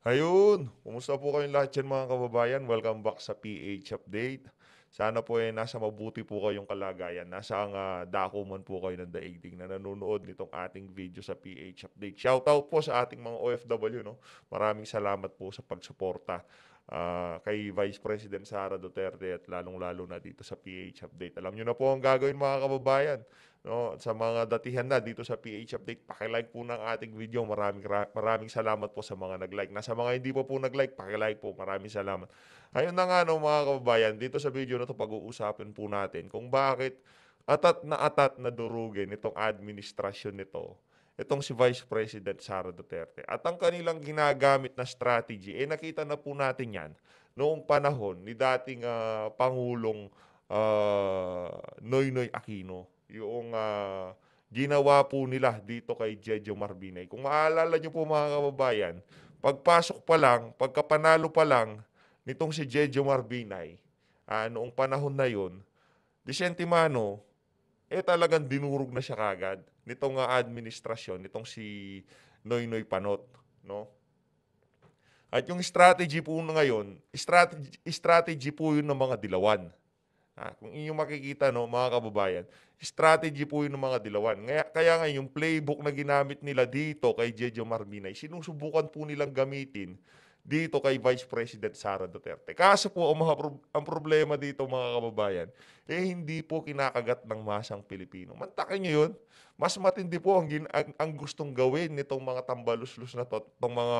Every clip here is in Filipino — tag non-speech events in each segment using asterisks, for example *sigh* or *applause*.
Ayun, kumusta po kayong lahat yan mga kababayan? Welcome back sa PH Update. Sana po eh, nasa mabuti po kayong kalagayan. Nasa ang uh, dako man po kayo ng daigdig na nanonood nitong ating video sa PH Update. Shoutout po sa ating mga OFW. No? Maraming salamat po sa pagsuporta uh, kay Vice President Sara Duterte at lalong-lalo na dito sa PH Update. Alam nyo na po ang gagawin mga kababayan. No, sa mga datihan na dito sa PH Update, paki-like po ng ating video. Maraming maraming salamat po sa mga nag-like. Na sa mga hindi pa po, po nag-like, paki-like po. Maraming salamat. Ayun na nga no mga kababayan, dito sa video na to pag-uusapin po natin kung bakit atat na atat na durugin itong administrasyon nito itong si Vice President Sara Duterte. At ang kanilang ginagamit na strategy, eh nakita na po natin yan noong panahon ni dating uh, Pangulong uh, Noynoy Aquino. Yung uh, ginawa po nila dito kay Jejo Marbinay. Kung maalala nyo po mga kababayan, pagpasok pa lang, pagkapanalo pa lang nitong si Jejo Marbinay, uh, noong panahon na yun, Vicente Mano, eh talagang dinurog na siya kagad nitong uh, administrasyon, nitong si Noy Noy Panot, no? At yung strategy po na ngayon, strategy, strategy po yun ng mga dilawan. Ha? Kung inyo makikita, no, mga kababayan, strategy po yun ng mga dilawan. Kaya, kaya nga yung playbook na ginamit nila dito kay Jejo Marminay, sinusubukan po nilang gamitin dito kay Vice President Sara Duterte. Kaso po, ang, mga pro- ang problema dito mga kababayan, eh hindi po kinakagat ng masang Pilipino. Mantakin nyo yun. Mas matindi po ang, gin- ang, ang gustong gawin nitong mga tambaluslus na to, itong mga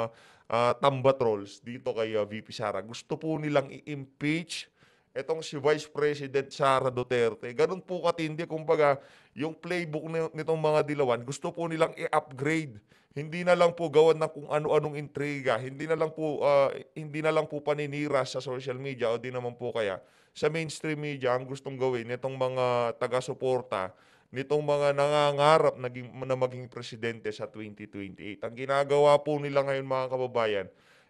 uh, tamba trolls dito kay uh, ah, VP Sara. Gusto po nilang i-impeach Etong si Vice President Sara Duterte, ganun po katindi. Kumbaga, yung playbook nitong mga dilawan, gusto po nilang i-upgrade. Hindi na lang po gawan ng kung ano-anong intriga. Hindi na lang po uh, hindi na lang po paninira sa social media o di naman po kaya sa mainstream media ang gustong gawin nitong mga taga-suporta nitong mga nangangarap naging, na maging presidente sa 2028. Ang ginagawa po nila ngayon mga kababayan,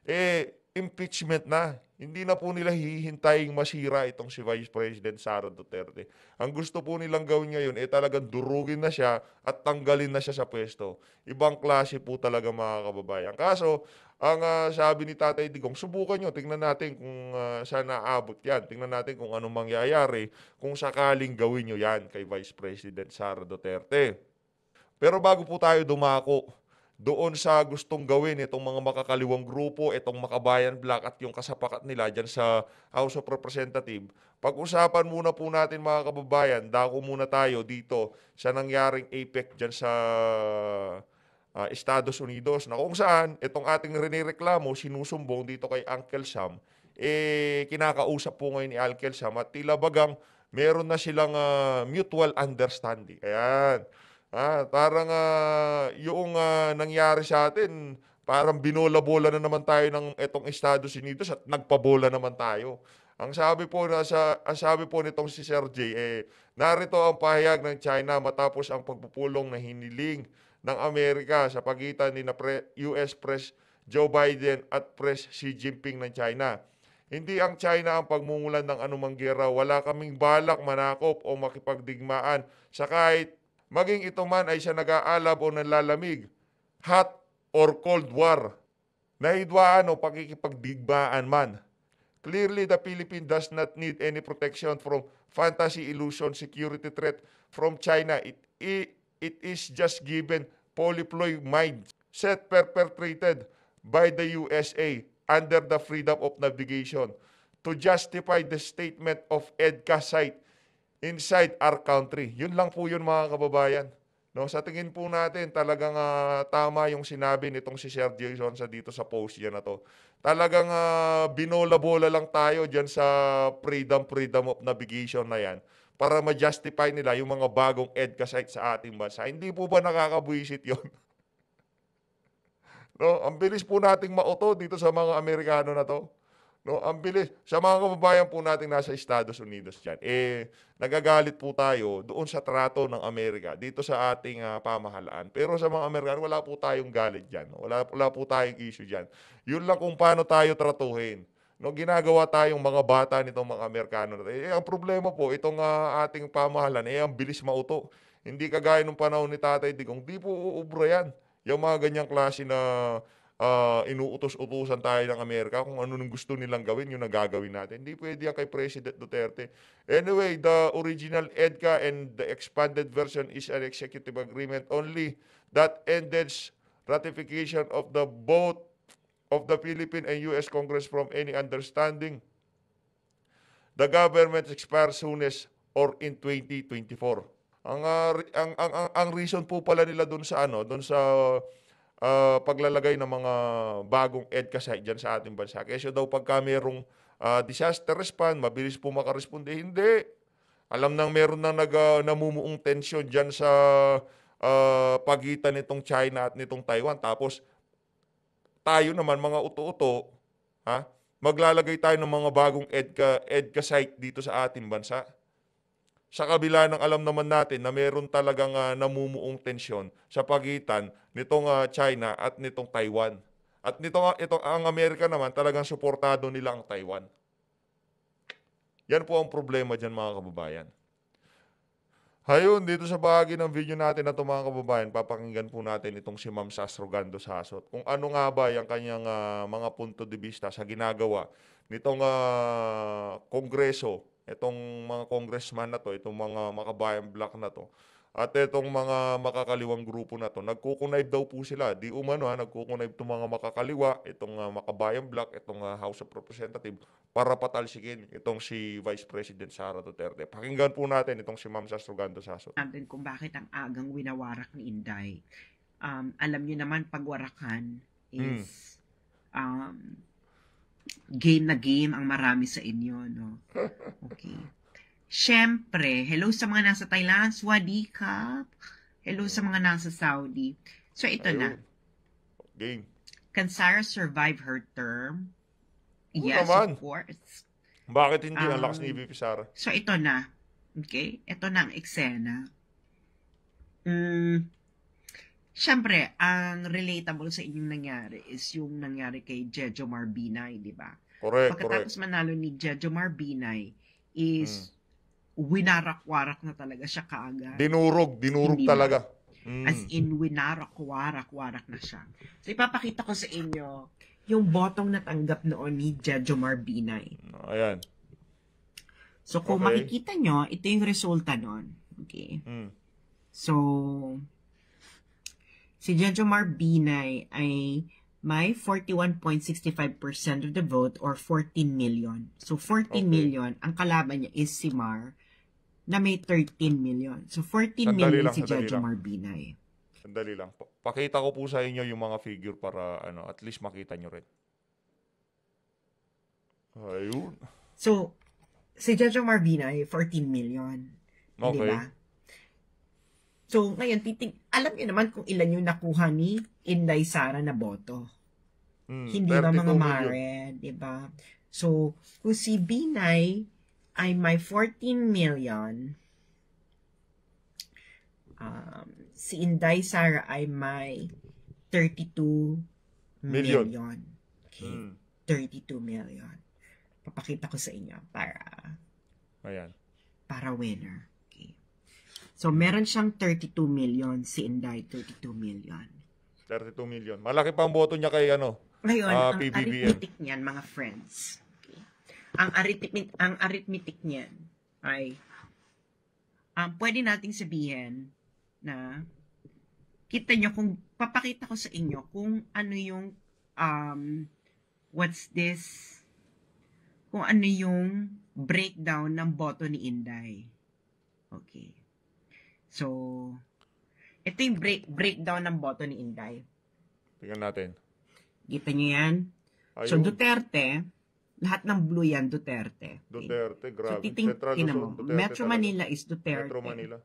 eh impeachment na. Hindi na po nila hihintaying masira itong si Vice President Sara Duterte. Ang gusto po nilang gawin ngayon ay eh, talagang durugin na siya at tanggalin na siya sa pwesto. Ibang klase po talaga mga kababayan. Kaso, ang uh, sabi ni Tatay Digong, subukan nyo, tingnan natin kung uh, saan naabot yan. Tingnan natin kung anong mangyayari kung sakaling gawin nyo yan kay Vice President Sara Duterte. Pero bago po tayo dumako doon sa gustong gawin itong mga makakaliwang grupo, itong makabayan black at yung kasapakat nila dyan sa House of Representative. Pag-usapan muna po natin mga kababayan, dako muna tayo dito sa nangyaring APEC dyan sa uh, Estados Unidos na kung saan itong ating rinireklamo, sinusumbong dito kay Uncle Sam, eh kinakausap po ngayon ni Uncle Sam at tila bagang meron na silang uh, mutual understanding. Ayan. Ah, parang ah, yung ah, nangyari sa atin, parang binola-bola na naman tayo ng etong Estados Unidos at nagpabola naman tayo. Ang sabi po na sa ang sabi po nitong si Sir J eh narito ang pahayag ng China matapos ang pagpupulong na hiniling ng Amerika sa pagitan ni na pre, US Pres Joe Biden at Pres Xi Jinping ng China. Hindi ang China ang pagmumulan ng anumang gera. Wala kaming balak manakop o makipagdigmaan sa kahit maging ito man ay siya nag-aalab o nanlalamig, hot or cold war, nahidwaan o pakikipagdigmaan man. Clearly, the Philippines does not need any protection from fantasy, illusion, security threat from China. It, it, it is just given polyploy mind set perpetrated by the USA under the freedom of navigation to justify the statement of EDCA site inside our country. Yun lang po yun mga kababayan. No, sa tingin po natin, talagang uh, tama yung sinabi nitong si Sir Jason sa dito sa post niya na to. Talagang uh, binola-bola lang tayo diyan sa freedom freedom of navigation na yan para ma-justify nila yung mga bagong EDCA site sa ating bansa. Hindi po ba nakakabwisit yon? *laughs* no, ang bilis po nating mauto dito sa mga Amerikano na to. No, ang bilis. Sa mga kababayan po natin nasa Estados Unidos dyan, eh, nagagalit po tayo doon sa trato ng Amerika, dito sa ating uh, pamahalaan. Pero sa mga Amerikano, wala po tayong galit dyan. Wala, wala po tayong issue dyan. Yun lang kung paano tayo tratuhin. No, ginagawa tayong mga bata nitong mga Amerikano. Eh, ang problema po, itong uh, ating pamahalaan, eh, ang bilis mauto. Hindi kagaya nung panahon ni Tatay Digong, di po uubra yan. Yung mga ganyang klase na uh, inuutos-utusan tayo ng Amerika kung ano nung gusto nilang gawin, yung nagagawin natin. Hindi pwede kay President Duterte. Anyway, the original EDCA and the expanded version is an executive agreement only that ends ratification of the both of the Philippine and U.S. Congress from any understanding. The government expires soonest or in 2024. Ang, uh, ang, ang, ang, ang reason po pala nila doon sa ano, doon sa uh, uh, paglalagay ng mga bagong EDCA site dyan sa ating bansa. Kasi daw pagka merong uh, ah, disaster response, mabilis po makaresponde. Hindi. Alam nang meron nang nag, uh, namumuong tensyon dyan sa uh, pagitan nitong China at nitong Taiwan. Tapos tayo naman mga uto-uto, ha? maglalagay tayo ng mga bagong EDCA, EDCA site dito sa ating bansa sa kabila ng alam naman natin na meron talagang uh, namumuong tensyon sa pagitan nitong uh, China at nitong Taiwan. At nitong ah, ito ang Amerika naman talagang suportado nila ang Taiwan. Yan po ang problema diyan mga kababayan. Hayun, dito sa bahagi ng video natin na ito mga kababayan, papakinggan po natin itong si Ma'am Sastrogando Sasot. Kung ano nga ba yung kanyang uh, mga punto de vista sa ginagawa nitong uh, kongreso itong mga congressman na to, itong mga makabayang black na to, at itong mga makakaliwang grupo na to, nagkukunayb daw po sila. Di umano ha, nagkukunayb itong mga makakaliwa, itong uh, makabayang black, itong uh, House of Representatives, para patalsikin itong si Vice President Sara Duterte. Pakinggan po natin itong si Ma'am Sastrogando Saso. Natin kung bakit ang agang winawarak ni Inday. Um, alam niyo naman, pagwarakan hmm. is mm. um, game na game ang marami sa inyo, no? *laughs* Okay. Siyempre, hello sa mga nasa Thailand, Swadi Hello sa mga nasa Saudi. So, ito Ayaw. na. Game. Can Sarah survive her term? Oo yes, naman. of course. Bakit hindi? Um, ang lakas ni um, VP Sarah. So, ito na. Okay? Ito na ang eksena. Mm, syempre, ang relatable sa inyong nangyari is yung nangyari kay Jejo Marbinay, di ba? Correct, Pagkatapos correct. manalo ni Jejo Marbinay is mm. winarak-warak na talaga siya kaagad. Dinurog, dinurog Hindi talaga. Mm. As in, winarak-warak-warak na siya. So, ipapakita ko sa inyo yung botong natanggap noon ni Jejo Marbinay. Ayan. So, kung okay. makikita nyo, ito yung resulta noon. Okay? Mm. So, Si Jejomar Binay ay may 41.65% of the vote or 14 million. So 14 okay. million, ang kalaban niya is si Mar na may 13 million. So 14 sandali million lang, si Jojo Marbinay. Sandali lang. pakita ko po sa inyo yung mga figure para ano at least makita nyo rin. Ayun. So, si Jojo Marbinay, 14 million. Okay. Diba? So, ngayon, titing, alam niyo naman kung ilan yung nakuha ni Inday Sara na boto. Mm, Hindi ba mga mare, di ba? So, kung si Binay ay may 14 million, um, si Inday Sara ay may 32 million. million. Okay. Mm. 32 million. Papakita ko sa inyo para Ayan. para winner. So, meron siyang 32 million, si Inday, 32 million. 32 million. Malaki pa ang boto niya kay ano, Ngayon, uh, ang PBBM. arithmetic niyan, mga friends, okay. ang, arithmetic, ang arithmetic niyan ay um, pwede nating sabihin na kita niyo kung papakita ko sa inyo kung ano yung um, what's this kung ano yung breakdown ng boto ni Inday. Okay. So, ito yung break, breakdown ng boto ni Inday. Tingnan natin. Kita nyo yan? Ayun. So, Duterte, lahat ng blue yan, Duterte. Duterte, grabe. So, titing, Central mo, Duterte Metro talaga. Manila is Duterte. Metro Manila.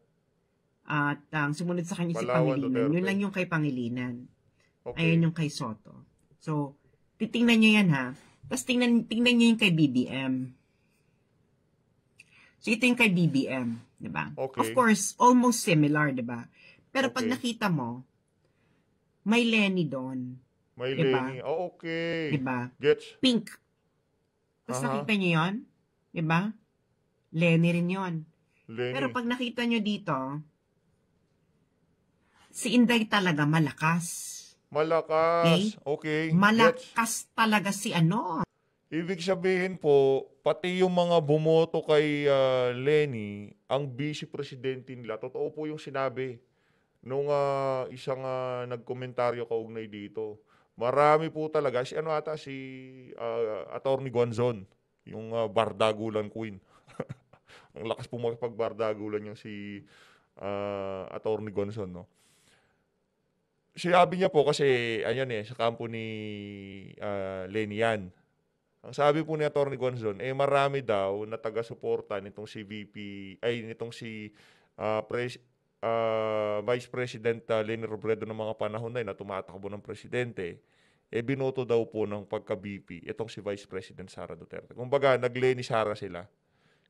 At ang um, sumunod sa kanya Palawan, si Pangilinan. Duterte. Yun lang yung kay Pangilinan. Okay. Ayun yung kay Soto. So, titingnan nyo yan ha. Tapos tingnan, tingnan nyo yung kay BBM. So, ito yung kay BBM. 'di ba? Okay. Of course, almost similar, 'di ba? Pero okay. pag nakita mo, may Lenny doon. May diba? Lenny. Oh, okay. 'Di ba? Pink. Tapos uh-huh. nakita niyo 'yon? 'Di ba? Lenny rin 'yon. Lenny. Pero pag nakita niyo dito, si Inday talaga malakas. Malakas. Okay. okay. Malakas Gets. talaga si ano, Ibig sabihin po, pati yung mga bumoto kay ah, Lenny, ang busy presidente nila, totoo po yung sinabi nung ah, isang ah, nagkomentaryo kaugnay dito. Marami po talaga, si ano ata, si ah, Attorney Guanzon, yung ah, Bardagulan Queen. *laughs* ang lakas po magpagbardagulan yung si ah, Attorney Guanzon, no? sinabi niya po kasi, ayan eh, sa kampo ni ah, Lenny yan. Ang sabi po ni Attorney Gonzon, eh marami daw na taga-suporta nitong si VP, ay nitong si uh, pres, uh, Vice President uh, ah, Leni Robredo ng mga panahon na yun na tumatakbo ng presidente. Eh binoto daw po ng pagka-VP itong si Vice President Sara Duterte. Kumbaga, nag-Leni Sara sila.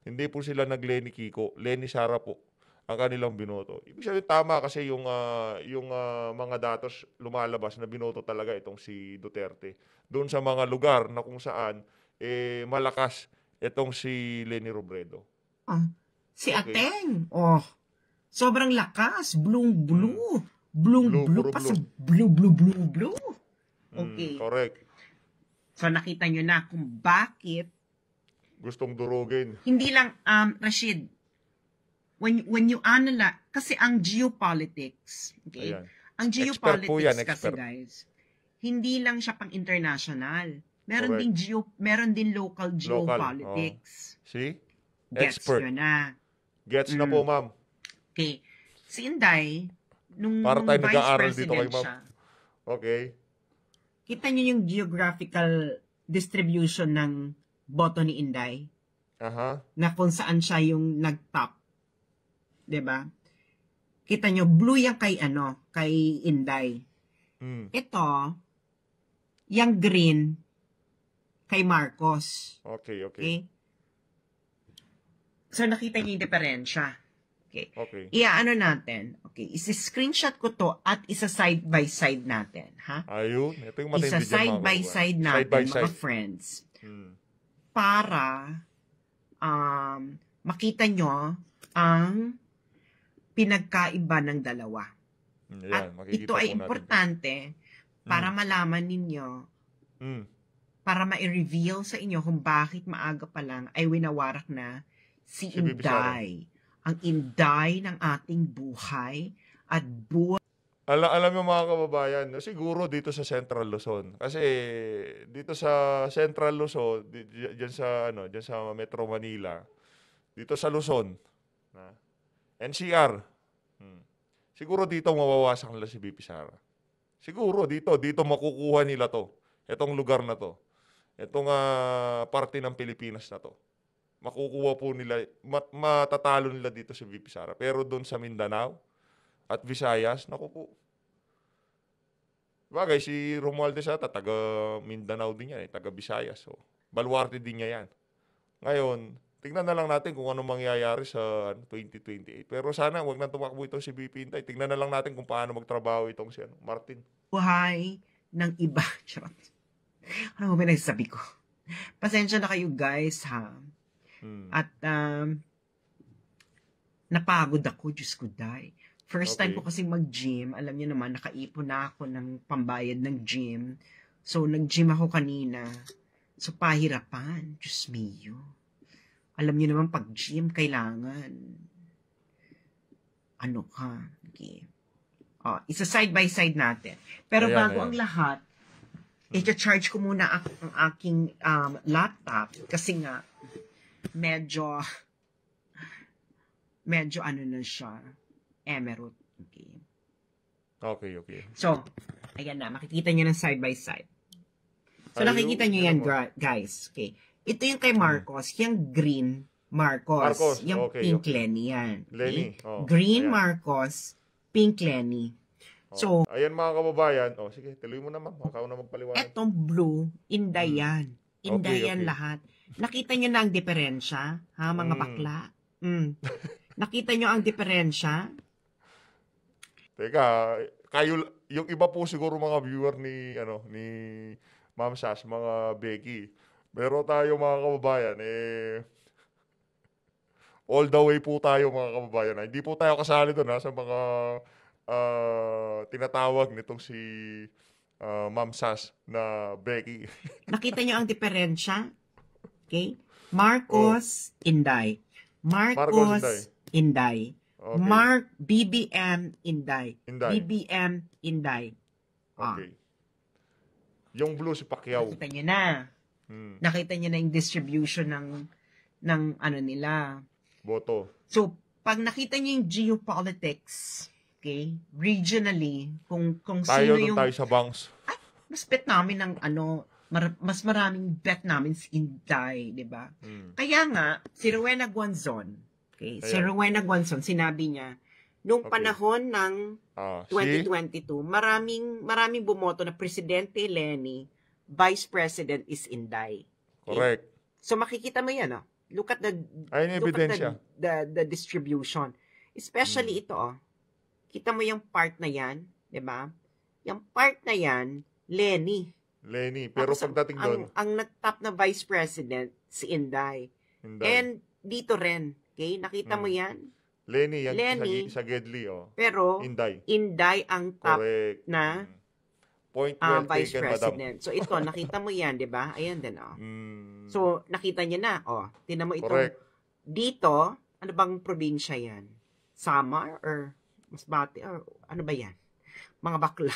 Hindi po sila nag-Leni Kiko, Leni Sara po ang kanilang binoto. Ibig sabihin tama kasi yung uh, yung uh, mga datos lumalabas na binoto talaga itong si Duterte doon sa mga lugar na kung saan eh malakas itong si Lenny Robredo. Ah, si okay. Ateng. Oh. Sobrang lakas, blue blue. Hmm. Blue blue, blue, blue, blue, blue, blue, blue. Okay. Mm, correct. So nakita nyo na kung bakit gustong durugin. Hindi lang um Rashid, when when you analyze kasi ang geopolitics, okay? Ayan. Ang geopolitics yan, kasi guys, hindi lang siya pang international. Meron Correct. din geo meron din local geopolitics. Local. Oh. See? Gets expert. Gets na. Gets mm. na po, ma'am. Okay. Si Inday, nung, Para tayo nung vice president dito kay ma'am. okay. kita niyo yung geographical distribution ng boto ni Inday? Aha. Uh-huh. Na kung saan siya yung nag-top 'di ba? Kita nyo, blue yang kay ano, kay Inday. Mm. Ito, yang green kay Marcos. Okay, okay. okay? So nakita niyo yung diferensya. Okay. okay. Iya, ano natin? Okay, i screenshot ko to at isa side by side natin, ha? Ayun, ito yung matindi Isa side by side natin, side by side. mga friends. Hmm. Para um, makita nyo ang pinagkaiba ng dalawa. Hmm, yan, At ito ay importante natin. para mm. malaman ninyo, mm. para ma-reveal sa inyo kung bakit maaga pa lang ay winawarak na si, si Inday. Ang Inday ng ating buhay at buhay. Alam, alam mo mga kababayan, siguro dito sa Central Luzon. Kasi dito sa Central Luzon, diyan sa ano, diyan sa Metro Manila, dito sa Luzon, na, NCR. Hmm. Siguro dito mawawasak nila si BP Sara. Siguro dito, dito makukuha nila to. Itong lugar na to. Itong uh, parte ng Pilipinas na to. Makukuha po nila, mat- matatalo nila dito si BP Sara. Pero doon sa Mindanao at Visayas, naku po. Bagay, si Romualdez ata, taga Mindanao din yan eh, taga Visayas. So, baluarte din niya yan. Ngayon, Tingnan na lang natin kung ano mangyayari sa 2028. Ano, Pero sana wag na tumakbo itong si BP Inday. Tingnan na lang natin kung paano magtrabaho itong si ano, Martin. Buhay ng iba. *laughs* Charot. Ano mo sabi ko? Pasensya na kayo guys ha. Hmm. At um, napagod ako, Diyos ko die. First okay. time ko kasi mag-gym, alam niyo naman, nakaipon na ako ng pambayad ng gym. So, nag-gym ako kanina. So, pahirapan. Diyos mio. Alam niyo naman, pag gym, kailangan ano ka. Okay. Oh, isa side by side natin. Pero ayan, bago ayan. ang lahat, hmm. i-charge ko muna ang, aking um, laptop kasi nga medyo medyo ano na siya emerald. Okay. Okay, okay. So, ayan na. Makikita niyo na side by side. So, Ayun, nakikita niyo yan, guys. Okay. Ito yung kay hmm. Marcos, yung green Marcos, Marcos. yung okay, pink okay. Lenny yan. Lenny. Okay? Oh, green ayan. Marcos, pink Lenny. Oh. So, ayan mga kababayan, oh sige, tuloy mo naman, ako na magpaliwanag. Etong blue, Inday yan. Hmm. Inday okay, okay. lahat. Nakita nyo na ang diferensya, ha, mga mm. bakla? Mm. *laughs* Nakita nyo ang diferensya? Teka, kayo, yung iba po siguro mga viewer ni, ano, ni Ma'am Sash, mga Becky, pero tayo mga kababayan, eh, all the way po tayo mga kababayan. Hindi po tayo kasali doon ha, sa mga uh, tinatawag nitong si uh, Ma'am Sas na Becky. *laughs* Nakita niyo ang diferensya? Okay? Marcos oh. Inday. Marcos, Marcos Inday. Inday. Okay. Mark BBM Inday. Inday. BBM Inday. Ah. Okay. Ah. Yung blue si Pacquiao. Nakita niyo na. Hmm. Nakita niya na yung distribution ng ng ano nila. Boto. So, pag nakita niya yung geopolitics, okay, regionally, kung kung tayo sino yung... Tayo sa banks. Ay, mas bet namin ng ano, mar, mas maraming bet namin si Inday, di ba? Mm. Kaya nga, si Rowena Guanzon, okay, Ayan. si Rowena Guanzon, sinabi niya, nung okay. panahon ng uh, 2022, see? maraming maraming bumoto na Presidente Lenny vice president is Inday. Correct. So makikita mo yan, oh. Look at the, Ayun, look at the, the, the distribution. Especially hmm. ito, oh. Kita mo yung part na yan, di ba? Yung part na yan, Lenny. Lenny. Pero Tapos, pagdating doon... Ang, ang nag na vice president, si Inday. Inday. And dito rin, okay? Nakita hmm. mo yan? Lenny, yan Lenny, sa, sa Gedli, oh. Pero, Inday. Inday ang top Correct. na hmm. Point uh, Vice taken, President. Madam. So ito, nakita mo yan, di ba? Ayan din, oh. Mm. So, nakita niya na, oh. Tinan mo ito. Dito, ano bang probinsya yan? Samar or Masbate or ano ba yan? Mga bakla.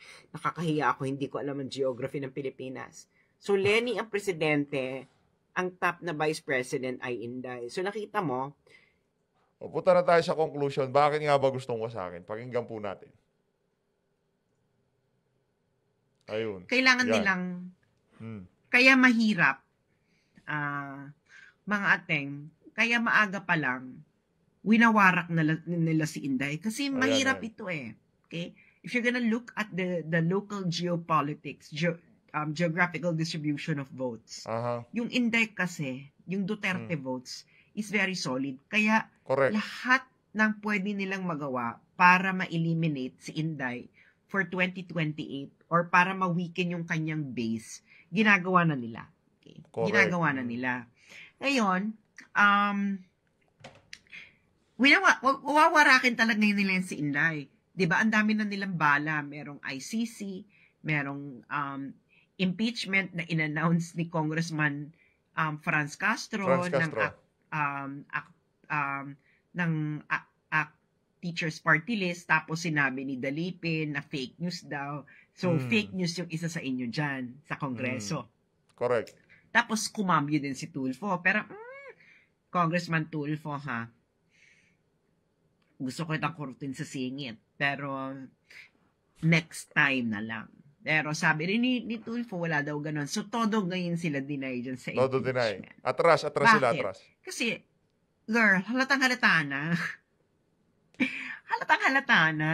*laughs* Nakakahiya ako, hindi ko alam ang geography ng Pilipinas. So, Lenny ang presidente, ang top na vice president ay Inday. So, nakita mo, o, punta na tayo sa conclusion. Bakit nga ba gustong ko sa akin? Pakinggan po natin. Ayun. Kailangan Yan. nilang hmm. kaya mahirap uh, mga ateng, kaya maaga pa lang winawarak na nila si Inday kasi mahirap Ayan. ito eh. Okay? If you're gonna look at the the local geopolitics, ge- um, geographical distribution of votes. Uh-huh. Yung Inday kasi, yung Duterte hmm. votes is very solid. Kaya Correct. lahat ng pwede nilang magawa para ma-eliminate si Inday for 2028 or para ma-weaken yung kanyang base, ginagawa na nila. Okay. Ginagawa na mm. nila. Ngayon, um, winawa, wawarakin talaga nila si Inday. 'Di ba? Ang dami na nilang bala, merong ICC, merong um, impeachment na inannounce ni Congressman um, Franz Castro, Franz Castro. ng um, um, ng uh, teacher's party list, tapos sinabi ni Dalipin na fake news daw. So, mm. fake news yung isa sa inyo dyan sa Kongreso. Mm. Correct. Tapos, kumambyo din si Tulfo. Pero, mm, Congressman Tulfo, ha? Gusto ko itang kurutin sa singit. Pero, next time na lang. Pero sabi rin ni, ni Tulfo, wala daw ganun. So, todo ngayon sila deny dyan sa Todo deny. Atras, atras Bakit? sila, atras. Kasi, girl, halatang halata na. *laughs* Halatang halata na.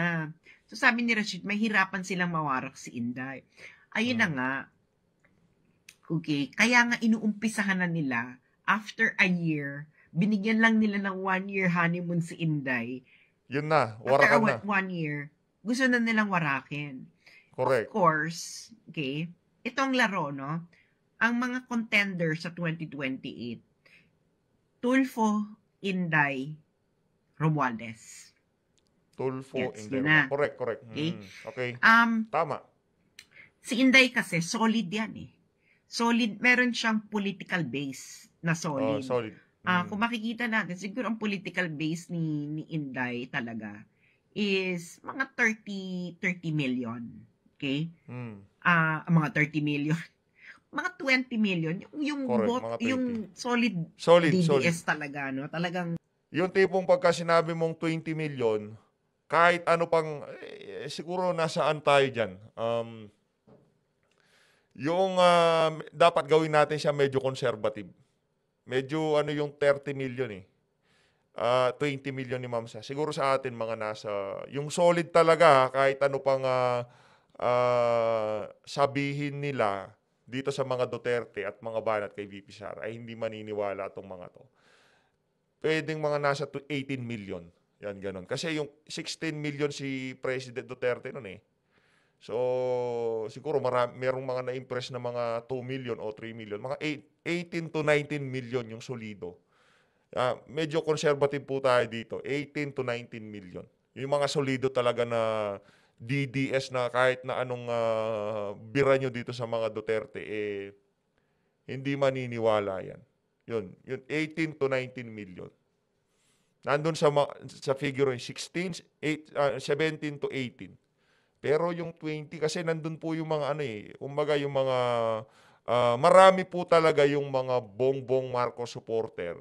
So sabi ni Rashid, mahirapan silang mawarak si Inday. Ayun hmm. na nga. Okay, kaya nga inuumpisahan na nila after a year, binigyan lang nila ng one year honeymoon si Inday. Yun na, warakan after na. one year, gusto na nilang warakin. Correct. Of course, okay, itong laro, no, ang mga contender sa 2028, Tulfo, Inday, Romualdez. Tulfo Gets Inday. Correct, correct. Okay? Mm, okay. Um, Tama. Si Inday kasi, solid yan eh. Solid, meron siyang political base na solid. Oh, solid. Ah, mm. Uh, kung makikita natin, siguro ang political base ni, ni Inday talaga is mga 30, 30 million. Okay? Mm. Uh, mga 30 million. *laughs* mga 20 million. Yung, yung, Correct, bot, yung solid, solid DDS solid. talaga. No? Talagang yung tipong pagka sinabi mong 20 million, kahit ano pang, eh, siguro nasaan tayo diyan Um, yung uh, dapat gawin natin siya medyo conservative. Medyo ano yung 30 million eh. Uh, ah, 20 million ni Ma'am sa Siguro sa atin mga nasa, yung solid talaga ah, kahit ano pang uh, uh, sabihin nila dito sa mga Duterte at mga banat kay VP Sara ay hindi maniniwala itong mga to. Pwedeng mga nasa 18 million. Yan, ganun. Kasi yung 16 million si President Duterte noon eh. So, siguro marami, merong mga na-impress na mga 2 million o 3 million. Mga 8, 18 to 19 million yung solido. Uh, medyo conservative po tayo dito. 18 to 19 million. Yung mga solido talaga na DDS na kahit na anong uh, bira nyo dito sa mga Duterte, eh, hindi maniniwala yan. Yun, yun 18 to 19 million. Nandun sa, sa figure yung 16, 8, uh, 17 to 18. Pero yung 20, kasi nandun po yung mga ano eh, kumbaga yung mga, uh, marami po talaga yung mga bongbong Marcos supporter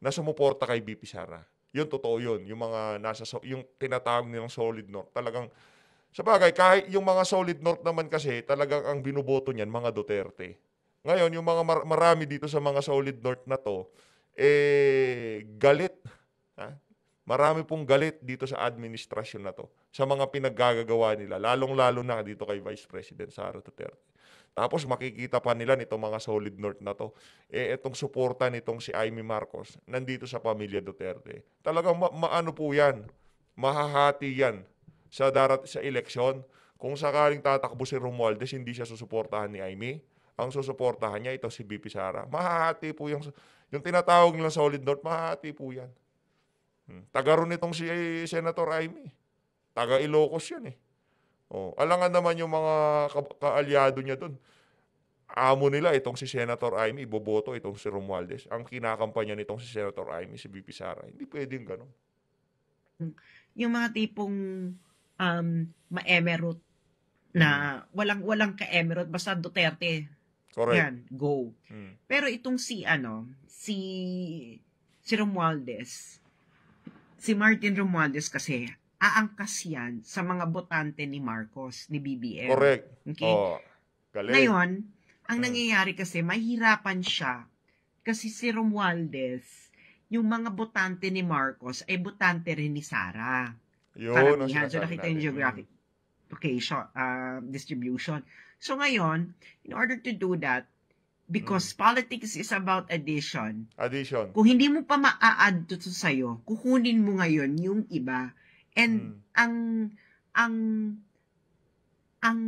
na sumuporta kay BP Sara. Yun, totoo yun. Yung mga nasa, yung tinatawag nilang solid north. Talagang, sa bagay, kahit yung mga solid north naman kasi, talagang ang binuboto niyan, mga Duterte. Ngayon, yung mga mar- marami dito sa mga solid north na to, eh, galit Ha? Marami pong galit dito sa administrasyon na to, sa mga pinaggagawa nila, lalong-lalo na dito kay Vice President Sara Duterte. Tapos makikita pa nila nitong mga solid north na to. Eh, itong suporta nitong si Amy Marcos, nandito sa pamilya Duterte. Talagang ma- maano po yan, mahahati yan sa darat sa eleksyon. Kung sakaling tatakbo si Romualdez, hindi siya susuportahan ni Amy. Ang susuportahan niya, ito si BP Sara. Mahahati po yung, yung tinatawag nila solid north, mahahati po yan. Hmm. nitong si Senator Aimee. Taga Ilocos yan eh. Oh, alangan naman yung mga ka- kaalyado niya doon. Amo nila itong si Senator Aimee, iboboto itong si Romualdez. Ang kinakampanya nitong si Senator Aimee, si VP Sara. Hindi pwedeng ganun. Yung mga tipong um, ma-emerut na hmm. walang walang ka-emerut, basta Duterte. Correct. Yan, go. Hmm. Pero itong si ano, si si Romualdez, Si Martin Romualdez kasi, aangkas yan sa mga botante ni Marcos, ni BBM. Correct. Okay? Oh, galing. Ngayon, ang ah. nangyayari kasi, mahirapan siya kasi si Romualdez, yung mga botante ni Marcos ay botante rin ni Sara. Yun, Karamihan. So, nakita yung geographic location, uh, distribution. So, ngayon, in order to do that, Because mm. politics is about addition. Addition. Kung hindi mo pa ma-add to, to sa'yo, kukunin mo ngayon yung iba. And mm. ang, ang, ang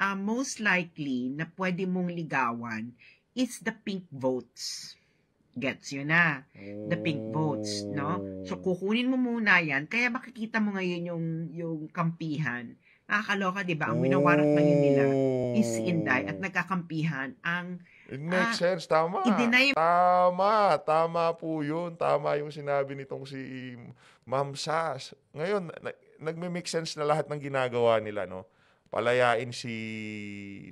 uh, most likely na pwede mong ligawan is the pink votes. Gets yun na. The pink votes, no? So, oh. kukunin mo muna yan. Kaya makikita mo ngayon yung, yung kampihan Nakakaloka, di ba? Ang winawarak ng ngayon nila oh. is Inday at nagkakampihan ang It makes ah, sense. Tama. I-deny. Tama. Tama po yun. Tama yung sinabi nitong si Ma'am Sas. Ngayon, na- nagme-make sense na lahat ng ginagawa nila, no? Palayain si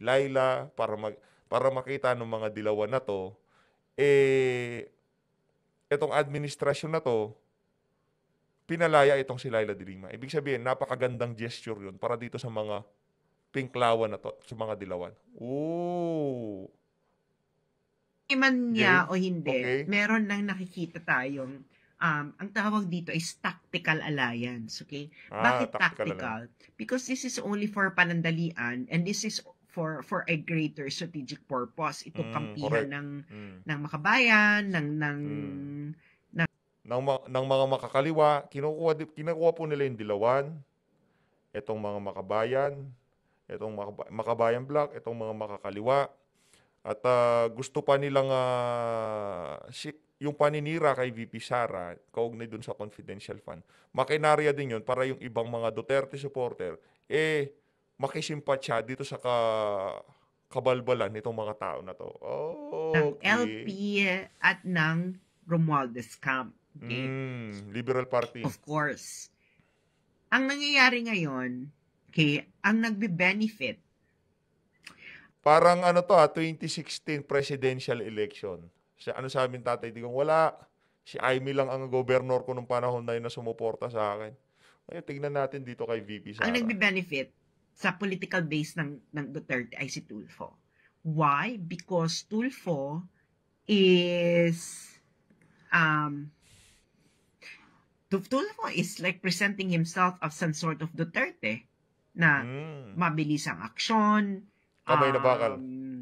Laila para mag para makita ng mga dilawan na to eh itong administrasyon na to pinalaya itong si Laila de Lima. Ibig sabihin, napakagandang gesture yun para dito sa mga pinklawan na to, sa mga dilawan. Ooh! man niya okay. o hindi, okay. meron lang nakikita tayong um, ang tawag dito is tactical alliance, okay? Ah, Bakit tactical? tactical? Because this is only for panandalian and this is for for a greater strategic purpose. Ito mm, kampihan correct. ng mm. ng makabayan, ng ng mm ng, ma- ng mga makakaliwa, kinukuha, kinukuha po nila yung Dilawan, itong mga makabayan, itong makabayan block, itong mga makakaliwa. At uh, gusto pa nilang uh, si, yung paninira kay VP Sara, kaugnay dun sa confidential fund. Makinarya din yun para yung ibang mga Duterte supporter, eh, makisimpatsa dito sa ka, kabalbalan nitong mga tao na to. Oh, okay. Ng LP at ng Romualdez Camp gay. Mm, liberal party. Of course. Ang nangyayari ngayon, okay, ang nagbe-benefit Parang ano to, ha, ah, 2016 presidential election. Si, ano sa amin tatay, di kong wala. Si Amy lang ang governor ko nung panahon na yun na sumuporta sa akin. Ngayon, tignan natin dito kay VP Sara. Ang nagbe-benefit sa political base ng, ng Duterte ay si Tulfo. Why? Because Tulfo is um, Tuftulfo is like presenting himself as some sort of Duterte na mm. mabilis ang aksyon, kamay um, na bakal. Um,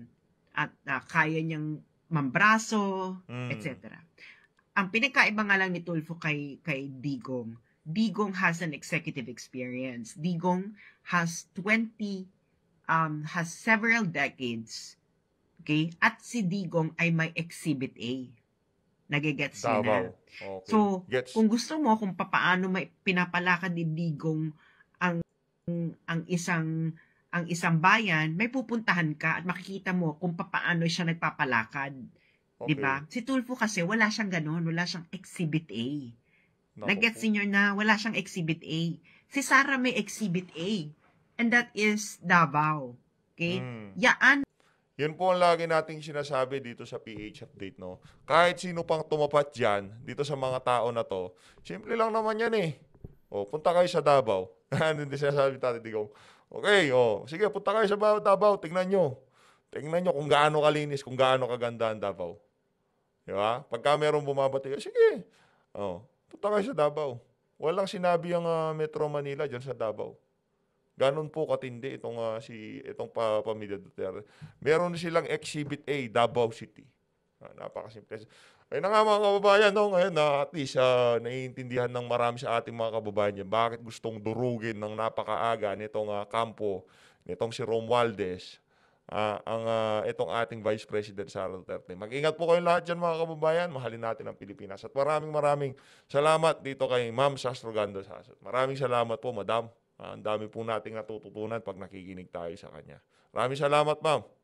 at uh, kaya niyang mambraso, mm. etc. Ang pinakaiba nga lang ni Tulfo kay, kay Digong, Digong has an executive experience. Digong has 20, um, has several decades. Okay? At si Digong ay may Exhibit A. Nagigets niya Okay. So, Gets. kung gusto mo kung paano may pinapalakad ni Digong ang ang isang ang isang bayan, may pupuntahan ka at makikita mo kung paano siya nagpapalakad. Okay. 'Di ba? Si Tulfo kasi wala siyang ganoon, wala siyang exhibit A. Nag-gets niyo na wala siyang exhibit A. Si Sara may exhibit A. And that is Davao. Okay? Mm. Yaan yun po ang lagi nating sinasabi dito sa PH update, no? Kahit sino pang tumapat dyan, dito sa mga tao na to, simple lang naman yan eh. O, oh, punta kayo sa Davao. *laughs* Ano din sinasabi tati Digong? Okay, o, oh, sige, punta kayo sa Davao, tingnan nyo. Tingnan nyo kung gaano kalinis, kung gaano kaganda ang Davao. Di ba? Pagka merong bumabati, sige, o, oh, punta kayo sa Davao. Walang sinabi ang uh, Metro Manila dyan sa Davao. Ganon po katindi itong uh, si itong pa, pamilya Duterte. Meron silang Exhibit A Davao City. Uh, napakasimple. Ayun na nga mga kababayan, no? ngayon na uh, at least uh, naiintindihan ng marami sa ating mga kababayan yan. Bakit gustong durugin ng napakaaga nitong uh, kampo, nitong si Romualdez, uh, ang uh, itong ating Vice President Sara Duterte. Mag-ingat po kayo lahat dyan mga kababayan. Mahalin natin ang Pilipinas. At maraming maraming salamat dito kay Ma'am Sastrogan Sasot. Maraming salamat po, Madam. Ah, ang dami po nating natututunan pag nakikinig tayo sa kanya. Maraming salamat, ma'am.